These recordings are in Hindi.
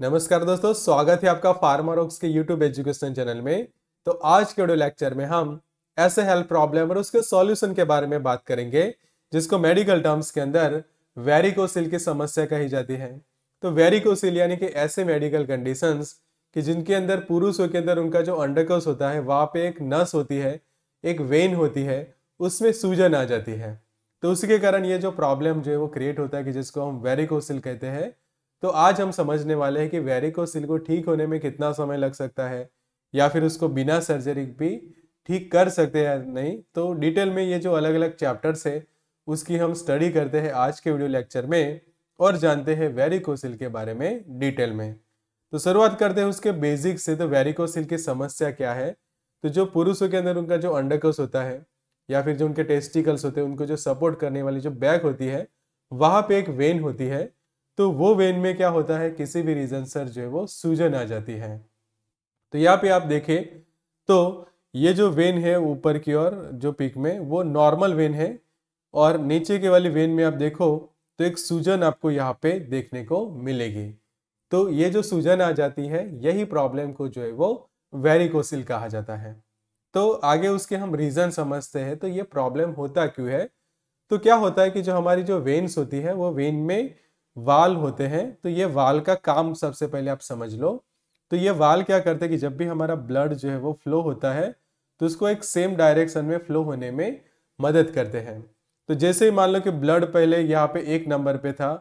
नमस्कार दोस्तों स्वागत है आपका ऑक्स के यूट्यूब एजुकेशन चैनल में तो आज के वीडियो लेक्चर में हम ऐसे हेल्थ प्रॉब्लम और उसके सॉल्यूशन के बारे में बात करेंगे जिसको मेडिकल टर्म्स के अंदर वेरिकोसिल की समस्या कही जाती है तो वेरिकोसिल यानी कि ऐसे मेडिकल कंडीशन कि जिनके अंदर पुरुषों के अंदर उनका जो अंडरकोस होता है वहाँ पे एक नस होती है एक वेन होती है उसमें सूजन आ जाती है तो उसके कारण ये जो प्रॉब्लम जो है वो क्रिएट होता है कि जिसको हम वेरिकोसिल कहते हैं तो आज हम समझने वाले हैं कि वेरिकोसिल को ठीक होने में कितना समय लग सकता है या फिर उसको बिना सर्जरी भी ठीक कर सकते हैं नहीं तो डिटेल में ये जो अलग अलग चैप्टर्स है उसकी हम स्टडी करते हैं आज के वीडियो लेक्चर में और जानते हैं वेरिकोसिल के बारे में डिटेल में तो शुरुआत करते हैं उसके बेसिक से तो वेरिकोसिल की समस्या क्या है तो जो पुरुषों के अंदर उनका जो अंडरकोस होता है या फिर जो उनके टेस्टिकल्स होते हैं उनको जो सपोर्ट करने वाली जो बैक होती है वहाँ पे एक वेन होती है तो वो वेन में क्या होता है किसी भी रीज़न सर जो है वो सूजन आ जाती है तो यहाँ पे आप देखें तो ये जो वेन है ऊपर की ओर जो पिक में वो नॉर्मल वेन है और नीचे के वाली वेन में आप देखो तो एक सूजन आपको यहाँ पे देखने को मिलेगी तो ये जो सूजन आ जाती है यही प्रॉब्लम को जो है वो वेरिकोसिल कहा जाता है तो आगे उसके हम रीज़न समझते हैं तो ये प्रॉब्लम होता क्यों है तो क्या होता है कि जो हमारी जो वेन्स होती है वो वेन में वाल होते हैं तो ये वाल का काम सबसे पहले आप समझ लो तो ये वाल क्या करते हैं कि जब भी हमारा ब्लड जो है वो फ्लो होता है तो उसको एक सेम डायरेक्शन में फ्लो होने में मदद करते हैं तो जैसे ही मान लो कि ब्लड पहले यहाँ पे एक नंबर पे था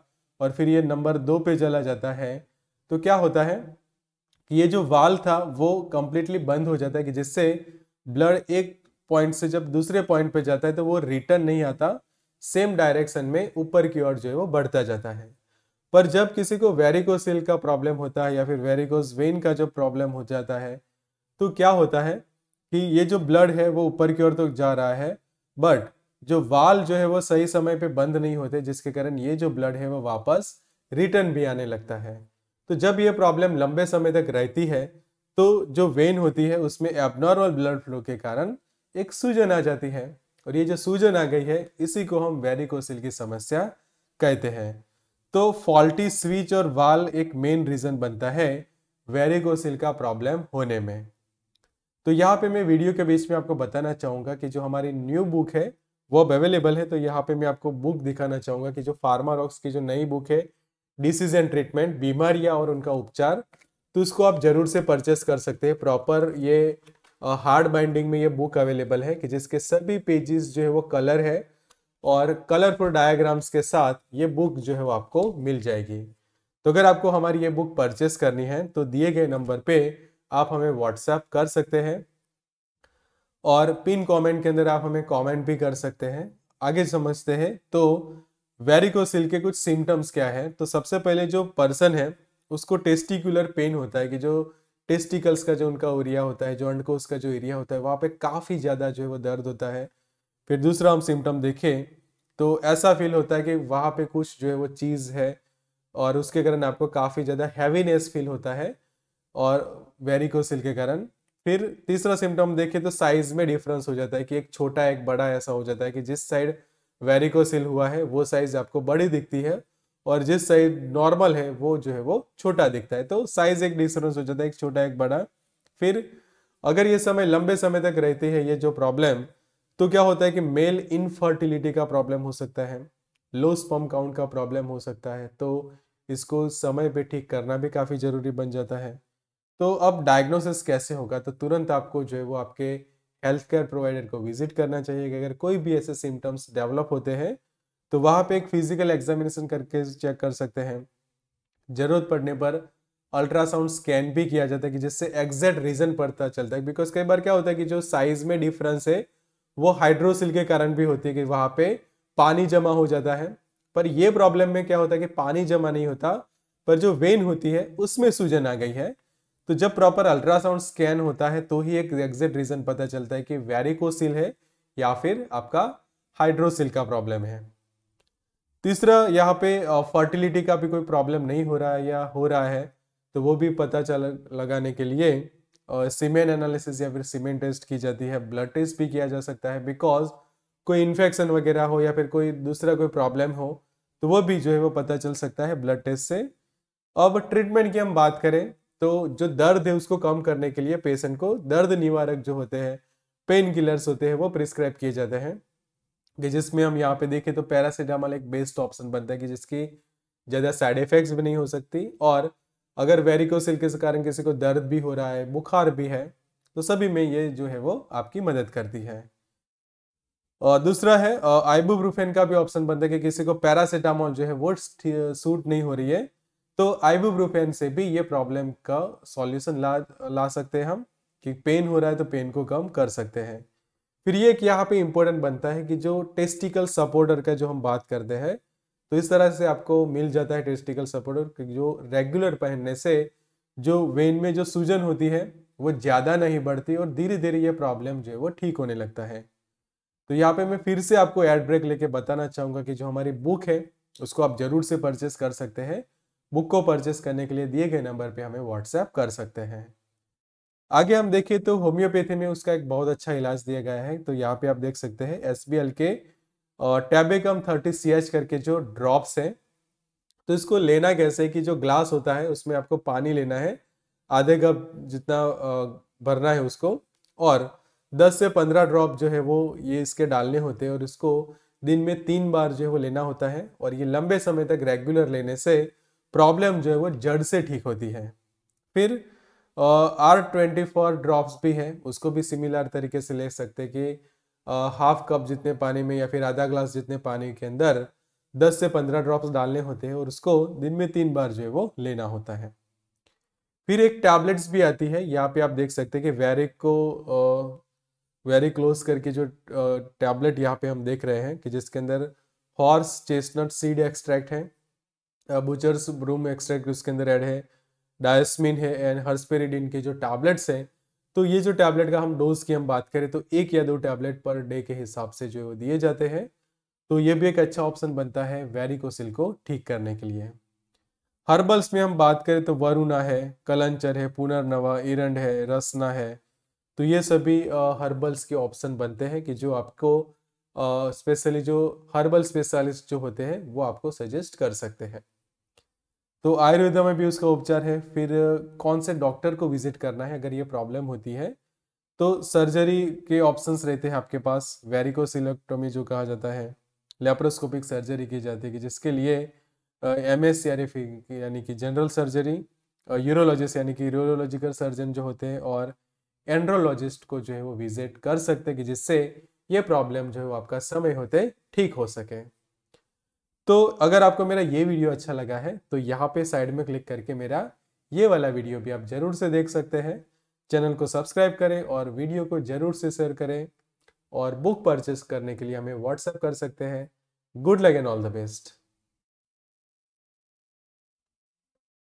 और फिर ये नंबर दो पे चला जाता है तो क्या होता है कि ये जो वाल था वो कंप्लीटली बंद हो जाता है कि जिससे ब्लड एक पॉइंट से जब दूसरे पॉइंट पे जाता है तो वो रिटर्न नहीं आता सेम डायरेक्शन में ऊपर की ओर जो है वो बढ़ता जाता है पर जब किसी को वेरिकोसिल का प्रॉब्लम होता है या फिर वेरिकोस वेन का जब प्रॉब्लम हो जाता है तो क्या होता है कि ये जो ब्लड है वो ऊपर की ओर तो जा रहा है बट जो वाल जो है वो सही समय पे बंद नहीं होते जिसके कारण ये जो ब्लड है वो वापस रिटर्न भी आने लगता है तो जब ये प्रॉब्लम लंबे समय तक रहती है तो जो वेन होती है उसमें एबनॉर्मल ब्लड फ्लो के कारण एक सूजन आ जाती है और ये जो सूजन आ गई है इसी को हम वेरिकोसिल की समस्या कहते हैं तो फॉल्टी स्विच और वाल एक मेन रीज़न बनता है वेरिगोसिल का प्रॉब्लम होने में तो यहाँ पे मैं वीडियो के बीच में आपको बताना चाहूँगा कि जो हमारी न्यू बुक है वो अब अवेलेबल है तो यहाँ पे मैं आपको बुक दिखाना चाहूँगा कि जो फार्मारॉक्स की जो नई बुक है डिसीज एंड ट्रीटमेंट बीमारियाँ और उनका उपचार तो उसको आप ज़रूर से परचेस कर सकते हैं प्रॉपर ये हार्ड बाइंडिंग में ये बुक अवेलेबल है कि जिसके सभी पेजेस जो है वो कलर है और कलरफुल डायग्राम्स के साथ ये बुक जो है वो आपको मिल जाएगी तो अगर आपको हमारी ये बुक परचेस करनी है तो दिए गए नंबर पे आप हमें व्हाट्सएप कर सकते हैं और पिन कमेंट के अंदर आप हमें कमेंट भी कर सकते हैं आगे समझते हैं तो वेरिकोसिल के कुछ सिम्टम्स क्या है तो सबसे पहले जो पर्सन है उसको टेस्टिकुलर पेन होता है कि जो टेस्टिकल्स का जो उनका एरिया होता है जो अंडकोस का जो एरिया होता है वहाँ पे काफ़ी ज़्यादा जो है वो दर्द होता है फिर दूसरा हम सिम्टम देखें तो ऐसा फील होता है कि वहाँ पे कुछ जो है वो चीज़ है और उसके कारण आपको काफ़ी ज़्यादा हैवीनेस फील होता है और वेरिकोसिल के कारण फिर तीसरा सिम्टम देखें तो साइज़ में डिफरेंस हो जाता है कि एक छोटा एक बड़ा ऐसा हो जाता है कि जिस साइड वेरिकोसिल हुआ है वो साइज़ आपको बड़ी दिखती है और जिस साइज नॉर्मल है वो जो है वो छोटा दिखता है तो साइज एक डिफरेंस हो जाता है एक छोटा एक बड़ा फिर अगर ये समय लंबे समय तक रहती है ये जो प्रॉब्लम तो क्या होता है कि मेल इनफर्टिलिटी का प्रॉब्लम हो सकता है लो स्पम काउंट का प्रॉब्लम हो सकता है तो इसको समय पे ठीक करना भी काफ़ी ज़रूरी बन जाता है तो अब डायग्नोसिस कैसे होगा तो तुरंत आपको जो है वो आपके हेल्थ केयर प्रोवाइडर को विजिट करना चाहिए कि अगर कोई भी ऐसे सिम्टम्स डेवलप होते हैं तो वहाँ पे एक फिजिकल एग्जामिनेशन करके चेक कर सकते हैं ज़रूरत पड़ने पर अल्ट्रासाउंड स्कैन भी किया जाता है कि जिससे एग्जैक्ट रीज़न पड़ता चलता है बिकॉज कई बार क्या होता है कि जो साइज़ में डिफरेंस है वो हाइड्रोसिल के कारण भी होती है कि वहाँ पे पानी जमा हो जाता है पर ये प्रॉब्लम में क्या होता है कि पानी जमा नहीं होता पर जो वेन होती है उसमें सूजन आ गई है तो जब प्रॉपर अल्ट्रासाउंड स्कैन होता है तो ही एक एग्जैक्ट रीज़न पता चलता है कि वेरिकोसिल है या फिर आपका हाइड्रोसिल का प्रॉब्लम है तीसरा यहाँ पे फर्टिलिटी का भी कोई प्रॉब्लम नहीं हो रहा है या हो रहा है तो वो भी पता चल लगाने के लिए सीमेन एनालिसिस या फिर सीमेन टेस्ट की जाती है ब्लड टेस्ट भी किया जा सकता है बिकॉज कोई इन्फेक्शन वगैरह हो या फिर कोई दूसरा कोई प्रॉब्लम हो तो वो भी जो है वो पता चल सकता है ब्लड टेस्ट से अब ट्रीटमेंट की हम बात करें तो जो दर्द है उसको कम करने के लिए पेशेंट को दर्द निवारक जो होते हैं पेन किलर्स होते हैं वो प्रिस्क्राइब किए जाते हैं कि जिसमें हम यहाँ पे देखें तो पैरासीटामॉल एक बेस्ट ऑप्शन बनता है कि जिसकी ज़्यादा साइड इफेक्ट्स भी नहीं हो सकती और अगर वेरिकोसिल के कारण किसी को दर्द भी हो रहा है बुखार भी है तो सभी में ये जो है वो आपकी मदद करती है और दूसरा है ब्रुफेन का भी ऑप्शन बनता है कि किसी को पैरासिटामोल जो है वो सूट नहीं हो रही है तो आइबूब्रूफेन से भी ये प्रॉब्लम का सॉल्यूशन ला ला सकते हैं हम कि पेन हो रहा है तो पेन को कम कर सकते हैं फिर ये एक यहाँ पे इम्पोर्टेंट बनता है कि जो टेस्टिकल सपोर्टर का जो हम बात करते हैं तो इस तरह से आपको मिल जाता है टेस्टिकल सपोर्टर जो रेगुलर पहनने से जो वेन में जो सूजन होती है वो ज़्यादा नहीं बढ़ती और धीरे धीरे ये प्रॉब्लम जो है वो ठीक होने लगता है तो यहाँ पे मैं फिर से आपको एड ब्रेक लेके बताना चाहूँगा कि जो हमारी बुक है उसको आप जरूर से परचेस कर सकते हैं बुक को परचेस करने के लिए दिए गए नंबर पे हमें व्हाट्सएप कर सकते हैं आगे हम देखें तो होम्योपैथी में उसका एक बहुत अच्छा इलाज दिया गया है तो यहाँ पे आप देख सकते हैं एस के और टैबेकम थर्टी सी करके जो ड्रॉप्स हैं तो इसको लेना कैसे कि जो ग्लास होता है उसमें आपको पानी लेना है आधे कप जितना भरना है उसको और 10 से 15 ड्रॉप जो है वो ये इसके डालने होते हैं और इसको दिन में तीन बार जो है वो लेना होता है और ये लंबे समय तक रेगुलर लेने से प्रॉब्लम जो है वो जड़ से ठीक होती है फिर आर ट्वेंटी फोर ड्रॉप्स भी हैं उसको भी सिमिलर तरीके से ले सकते कि हाफ कप जितने पानी में या फिर आधा ग्लास जितने पानी के अंदर 10 से 15 ड्रॉप्स डालने होते हैं और उसको दिन में तीन बार जो है वो लेना होता है फिर एक टैबलेट्स भी आती है यहाँ पे आप देख सकते हैं कि वैरिक को वेरी क्लोज करके जो टैबलेट यहाँ पे हम देख रहे हैं कि जिसके अंदर हॉर्स चेस्टनट सीड एक्सट्रैक्ट है बुचर्स ब्रूम एक्सट्रैक्ट उसके अंदर एड है डायस्मिन है एंड हर्सपेरिडिन के जो टैबलेट्स हैं तो ये जो टैबलेट का हम डोज की हम बात करें तो एक या दो टैबलेट पर डे के हिसाब से जो दिए जाते हैं तो ये भी एक अच्छा ऑप्शन बनता है वेरिकोसिल को ठीक करने के लिए हर्बल्स में हम बात करें तो वरुणा है कलंचर है पुनर्नवा इरंड है रसना है तो ये सभी हर्बल्स के ऑप्शन बनते हैं कि जो आपको स्पेशली जो हर्बल स्पेशलिस्ट जो होते हैं वो आपको सजेस्ट कर सकते हैं तो आयुर्वेदा में भी उसका उपचार है फिर कौन से डॉक्टर को विजिट करना है अगर ये प्रॉब्लम होती है तो सर्जरी के ऑप्शंस रहते हैं आपके पास वेरिकोसिलेक्टोमी जो कहा जाता है लेप्रोस्कोपिक सर्जरी की जाती है जिसके लिए एम एस यानी कि जनरल सर्जरी यूरोलॉजिस्ट यानी कि यूरोलॉजिकल सर्जन जो होते हैं और एंड्रोलॉजिस्ट को जो है वो विजिट कर सकते हैं कि जिससे ये प्रॉब्लम जो है वो आपका समय होते ठीक हो सके तो अगर आपको मेरा ये वीडियो अच्छा लगा है तो यहाँ पे साइड में क्लिक करके मेरा ये वाला वीडियो भी आप जरूर से देख सकते हैं चैनल को सब्सक्राइब करें और वीडियो को जरूर से शेयर करें और बुक परचेस करने के लिए हमें व्हाट्सएप कर सकते हैं good luck and all the best